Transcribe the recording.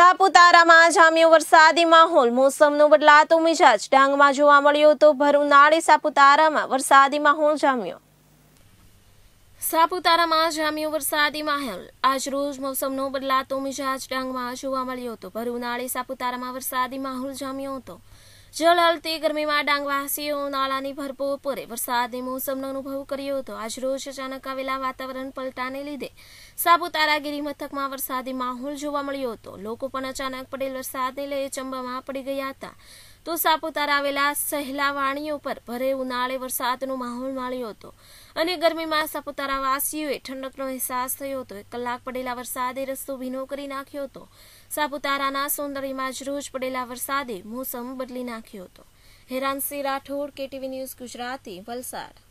સાપુતારામાં જામ્યો વરસાદી માહોલ મોસમનો બદલાતો મિજાજ ડાંગમાં જોવા મળ્યો તો ભર સાપુતારામાં વરસાદી માહોલ જામ્યો સાપુતારામાં જામ્યો વરસાદી માહોલ આજરોજ મોસમનો બદલાતો મિજાજ ડાંગમાં જોવા મળ્યો હતો ભર ઉનાળે સાપુતારામાં વરસાદી માહોલ જામ્યો હતો જળહલતી ગરમીમાં ડાંગવાસીઓ નાળાની ભરપૂર પૂરે વરસાદની મોસમનો અનુભવ કર્યો હતો આજરોજ અચાનક આવેલા વાતાવરણ પલટાને લીધે સાપુતારા ગીરી મથકમાં વરસાદી માહોલ જોવા મળ્યો હતો લોકો પણ અચાનક પડેલ વરસાદને લઈ ચંબામાં પડી ગયા હતા તો સાપુતારા આવેલા સહેલા વાણીઓ પર ભરે ઉનાળે વરસાદનો માહોલ માળ્યો હતો અને ગરમીમાં સાપુતારા વાસીઓએ ઠંડકનો અહેસાસ થયો હતો એક કલાક પડેલા વરસાદે રસ્તો ભીનો કરી નાખ્યો હતો સાપુતારાના સૌંદર્યમાં જ રોજ પડેલા વરસાદે મોસમ બદલી નાખ્યો હતો હેરાનસિંહ રાઠોડ કેટીવી ન્યૂઝ ગુજરાતી વલસાડ